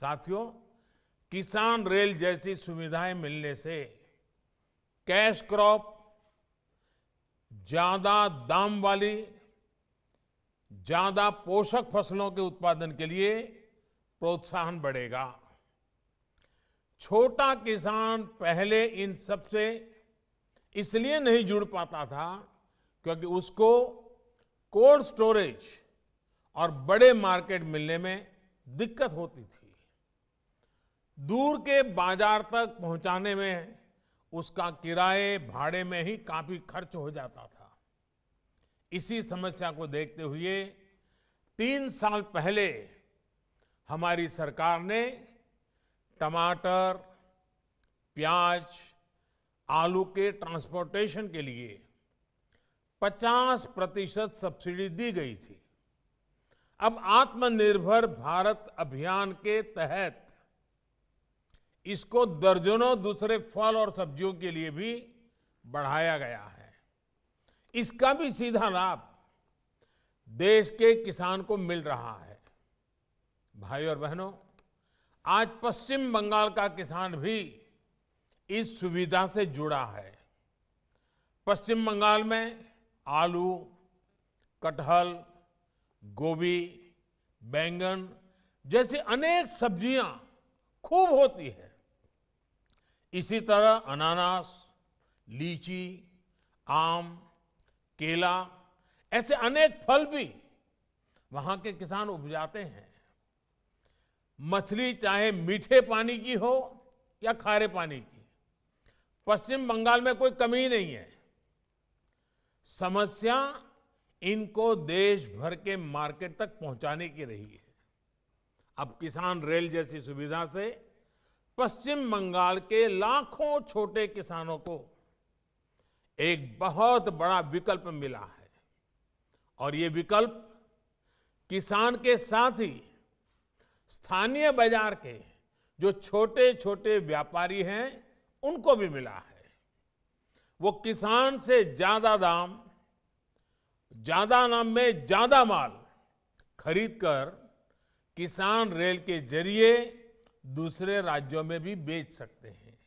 साथियों किसान रेल जैसी सुविधाएं मिलने से कैश क्रॉप ज्यादा दाम वाली ज्यादा पोषक फसलों के उत्पादन के लिए प्रोत्साहन बढ़ेगा छोटा किसान पहले इन सब से इसलिए नहीं जुड़ पाता था क्योंकि उसको कोल्ड स्टोरेज और बड़े मार्केट मिलने में दिक्कत होती थी दूर के बाजार तक पहुंचाने में उसका किराए भाड़े में ही काफी खर्च हो जाता था इसी समस्या को देखते हुए तीन साल पहले हमारी सरकार ने टमाटर प्याज आलू के ट्रांसपोर्टेशन के लिए 50 प्रतिशत सब्सिडी दी गई थी अब आत्मनिर्भर भारत अभियान के तहत इसको दर्जनों दूसरे फल और सब्जियों के लिए भी बढ़ाया गया है इसका भी सीधा लाभ देश के किसान को मिल रहा है भाई और बहनों आज पश्चिम बंगाल का किसान भी इस सुविधा से जुड़ा है पश्चिम बंगाल में आलू कटहल गोभी बैंगन जैसी अनेक सब्जियां खूब होती है इसी तरह अनानास लीची आम केला ऐसे अनेक फल भी वहां के किसान उपजाते हैं मछली चाहे मीठे पानी की हो या खारे पानी की पश्चिम बंगाल में कोई कमी नहीं है समस्या इनको देश भर के मार्केट तक पहुंचाने की रही है अब किसान रेल जैसी सुविधा से पश्चिम बंगाल के लाखों छोटे किसानों को एक बहुत बड़ा विकल्प मिला है और ये विकल्प किसान के साथ ही स्थानीय बाजार के जो छोटे छोटे व्यापारी हैं उनको भी मिला है वो किसान से ज्यादा दाम ज्यादा नाम में ज्यादा माल खरीदकर किसान रेल के जरिए दूसरे राज्यों में भी बेच सकते हैं